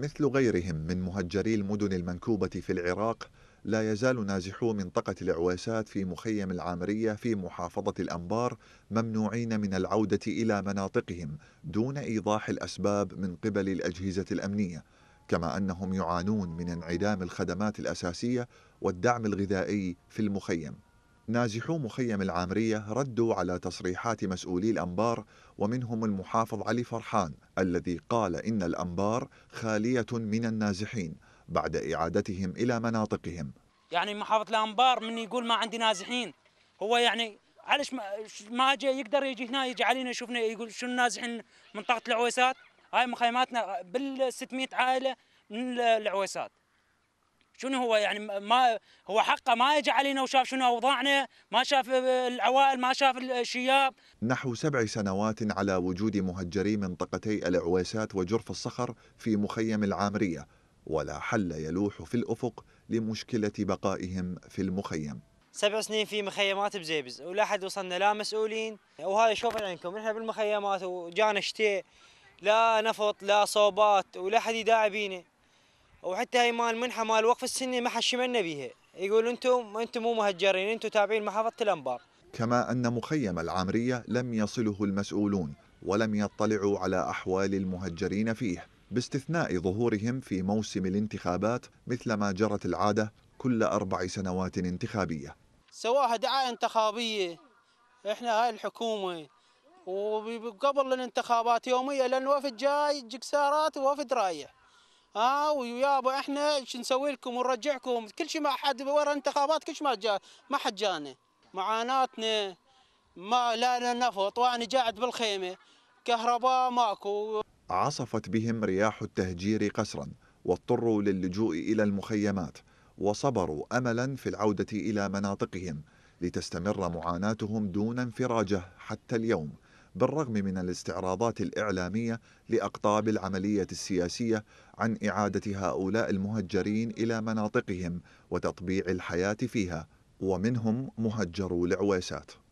مثل غيرهم من مهجري المدن المنكوبة في العراق لا يزال نازحو منطقة العويسات في مخيم العامرية في محافظة الأنبار ممنوعين من العودة إلى مناطقهم دون إيضاح الأسباب من قبل الأجهزة الأمنية كما أنهم يعانون من انعدام الخدمات الأساسية والدعم الغذائي في المخيم نازحو مخيم العامرية ردوا على تصريحات مسؤولي الأنبار ومنهم المحافظ علي فرحان الذي قال إن الأنبار خالية من النازحين بعد إعادتهم إلى مناطقهم يعني محافظة الأنبار من يقول ما عندي نازحين هو يعني علش ما اجى يقدر يجي هنا يجي علينا يشوفنا يقول شنو نازحين منطقة العويسات هاي مخيماتنا بال 600 عائلة من العويسات شنو هو يعني ما هو حقه ما اجى علينا وشاف شنو اوضاعنا ما شاف العوائل ما شاف الشياب نحو سبع سنوات على وجود مهجري منطقتي العويسات وجرف الصخر في مخيم العامريه ولا حل يلوح في الافق لمشكله بقائهم في المخيم سبع سنين في مخيمات بزيبز ولا حد وصلنا لا مسؤولين وهذا شوفوا عينكم نحن بالمخيمات وجانا شتاء لا نفط لا صوبات ولا حد يداعي بينا وحتى هاي مال منحه مال وقف السني ما حشمنا بيها يقول انتم انتم مو مهجرين انتم تابعين محافظه الانبار كما ان مخيم العامريه لم يصله المسؤولون ولم يطلعوا على احوال المهجرين فيه باستثناء ظهورهم في موسم الانتخابات مثل ما جرت العاده كل اربع سنوات انتخابيه. سواها دعايه انتخابيه احنا هاي الحكومه وقبل الانتخابات يوميه لان وفد جاي جكسارات ووفد رايح. ها آه، ويابا احنا شو نسوي لكم ونرجعكم كل شيء ما حد ورا انتخابات كل شيء ما جاء ما حد جانا معاناتنا ما لا نفط وانا قاعد بالخيمه كهرباء ماكو عصفت بهم رياح التهجير قسرا واضطروا للجوء الى المخيمات وصبروا املا في العوده الى مناطقهم لتستمر معاناتهم دون انفراجه حتى اليوم بالرغم من الاستعراضات الإعلامية لأقطاب العملية السياسية عن إعادة هؤلاء المهجرين إلى مناطقهم وتطبيع الحياة فيها ومنهم مهجرو العويسات